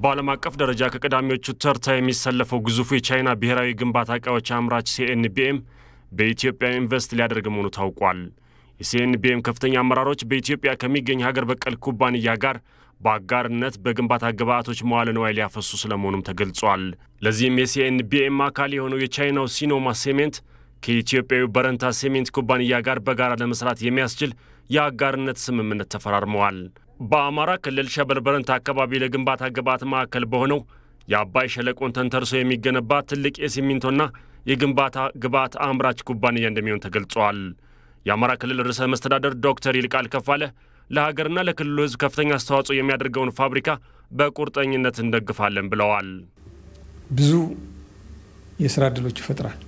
በዓለም አቀፍ ደረጃ ከቀዳሚዎቹ ተርታ የሚሰለፈው ግዙፉ የቻይና ብሔራዊ ግንባታ እቃዎች አምራች ሲኤንቢኤም በኢትዮጵያ ኢንቨስት ሊያደርግ መሆኑ ታውቋል። የሲኤንቢኤም ከፍተኛ አመራሮች በኢትዮጵያ ከሚገኝ ሀገር በቀል ኩባንያ ጋር በአጋርነት በግንባታ ግብዓቶች መዋለ ንዋይ ሊያፈሱ ስለመሆኑም ተገልጿል። ለዚህም የሲኤንቢኤም አካል የሆነው የቻይናው ሲኖማ ሴሜንት ከኢትዮጵያዊ በረንታ ሴሜንት ኩባንያ ጋር በጋራ ለመስራት የሚያስችል የአጋርነት ስምምነት ተፈራርመዋል። በአማራ ክልል ሸበልበረንት አካባቢ ለግንባታ ግብዓት ማዕከል በሆነው የአባይ ሸለቆን ተንተርሶ የሚገነባ ትልቅ የሲሚንቶና የግንባታ ግብዓት አምራች ኩባንያ እንደሚሆን ተገልጿል። የአማራ ክልል ርዕሰ መስተዳደር ዶክተር ይልቃል ከፋለ ለሀገርና ለክልሉ ሕዝብ ከፍተኛ አስተዋጽኦ የሚያደርገውን ፋብሪካ በቁርጠኝነት እንደግፋለን ብለዋል። ብዙ የስራ እድሎች ይፈጥራል።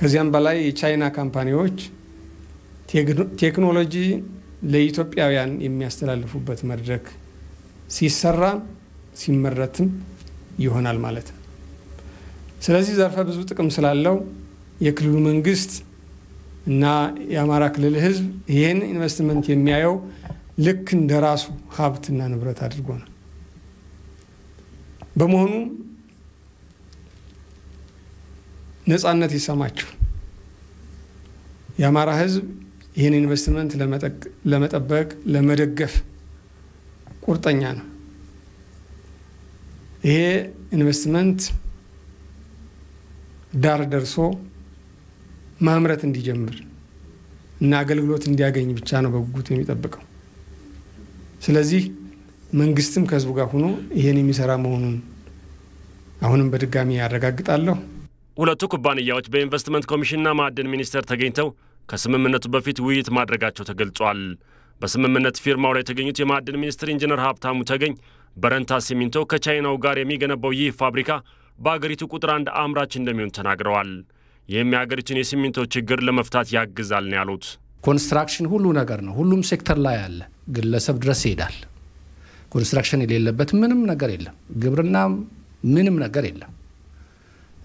ከዚያም በላይ የቻይና ካምፓኒዎች ቴክኖሎጂ ለኢትዮጵያውያን የሚያስተላልፉበት መድረክ ሲሰራ ሲመረትም ይሆናል ማለት ነው። ስለዚህ ዘርፈ ብዙ ጥቅም ስላለው የክልሉ መንግስት እና የአማራ ክልል ህዝብ ይህን ኢንቨስትመንት የሚያየው ልክ እንደ ራሱ ሀብትና ንብረት አድርጎ ነው። በመሆኑ ነፃነት ይሰማችሁ የአማራ ህዝብ ይህን ኢንቨስትመንት ለመጠበቅ፣ ለመደገፍ ቁርጠኛ ነው። ይሄ ኢንቨስትመንት ዳር ደርሶ ማምረት እንዲጀምር እና አገልግሎት እንዲያገኝ ብቻ ነው በጉጉት የሚጠብቀው። ስለዚህ መንግስትም ከህዝቡ ጋር ሆኖ ይህን የሚሰራ መሆኑን አሁንም በድጋሚ ያረጋግጣለሁ። ሁለቱ ኩባንያዎች በኢንቨስትመንት ኮሚሽንና ማዕድን ሚኒስቴር ተገኝተው ከስምምነቱ በፊት ውይይት ማድረጋቸው ተገልጿል። በስምምነት ፊርማው ላይ የተገኙት የማዕድን ሚኒስትር ኢንጂነር ሀብታሙ ተገኝ በረንታ ሲሚንቶ ከቻይናው ጋር የሚገነባው ይህ ፋብሪካ በአገሪቱ ቁጥር አንድ አምራች እንደሚሆን ተናግረዋል። ይህም የአገሪቱን የሲሚንቶ ችግር ለመፍታት ያግዛል ነው ያሉት። ኮንስትራክሽን ሁሉ ነገር ነው። ሁሉም ሴክተር ላይ አለ። ግለሰብ ድረስ ይሄዳል። ኮንስትራክሽን የሌለበት ምንም ነገር የለም። ግብርናም ምንም ነገር የለም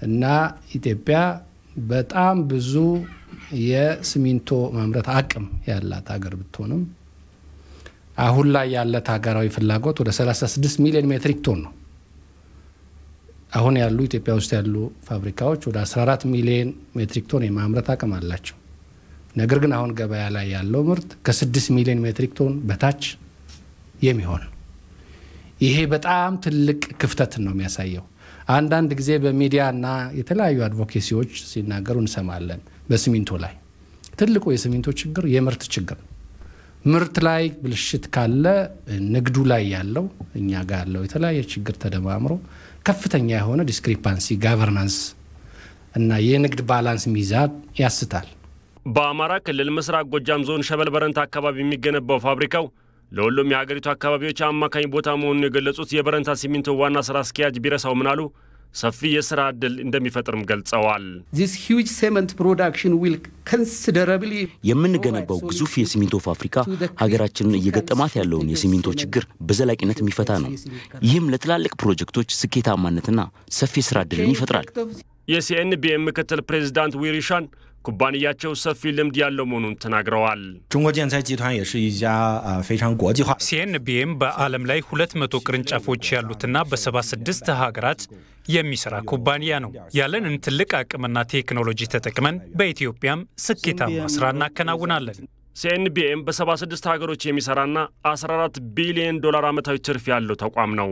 እና ኢትዮጵያ በጣም ብዙ የሲሚንቶ ማምረት አቅም ያላት ሀገር ብትሆንም አሁን ላይ ያለት ሀገራዊ ፍላጎት ወደ 36 ሚሊዮን ሜትሪክ ቶን ነው። አሁን ያሉ ኢትዮጵያ ውስጥ ያሉ ፋብሪካዎች ወደ 14 ሚሊዮን ሜትሪክ ቶን የማምረት አቅም አላቸው። ነገር ግን አሁን ገበያ ላይ ያለው ምርት ከ6 ሚሊዮን ሜትሪክ ቶን በታች የሚሆን ይሄ በጣም ትልቅ ክፍተትን ነው የሚያሳየው። አንዳንድ ጊዜ በሚዲያና የተለያዩ አድቮኬሲዎች ሲናገሩ እንሰማለን። በሲሚንቶ ላይ ትልቁ የሲሚንቶ ችግር የምርት ችግር ምርት ላይ ብልሽት ካለ ንግዱ ላይ ያለው እኛ ጋር ያለው የተለያየ ችግር ተደማምሮ ከፍተኛ የሆነ ዲስክሪፓንሲ ጋቨርናንስ እና የንግድ ባላንስ ሚዛን ያስታል። በአማራ ክልል ምስራቅ ጎጃም ዞን ሸበል በረንታ አካባቢ የሚገነባው ፋብሪካው ለሁሉም የሀገሪቱ አካባቢዎች አማካኝ ቦታ መሆኑን የገለጹት የበረንታ ሲሚንቶ ዋና ስራ አስኪያጅ ቢረሳው ምናሉ ሰፊ የስራ ዕድል እንደሚፈጥርም ገልጸዋል። የምንገነባው ግዙፍ የሲሚንቶ ፋብሪካ ሀገራችንን እየገጠማት ያለውን የሲሚንቶ ችግር በዘላቂነት የሚፈታ ነው። ይህም ለትላልቅ ፕሮጀክቶች ስኬታማነትና ሰፊ የስራ ዕድልን ይፈጥራል። የሲኤንቢኤም ምክትል ፕሬዚዳንት ዊሪሻን ኩባንያቸው ሰፊ ልምድ ያለው መሆኑን ተናግረዋል። ሲኤንቢኤም በዓለም ላይ 200 ቅርንጫፎች ያሉትና በ76 ሀገራት የሚሰራ ኩባንያ ነው። ያለንን ትልቅ አቅምና ቴክኖሎጂ ተጠቅመን በኢትዮጵያም ስኬታማ ስራ እናከናውናለን። ሲኤንቢኤም በ76 ሀገሮች የሚሰራና 14 ቢሊዮን ዶላር ዓመታዊ ትርፍ ያለው ተቋም ነው።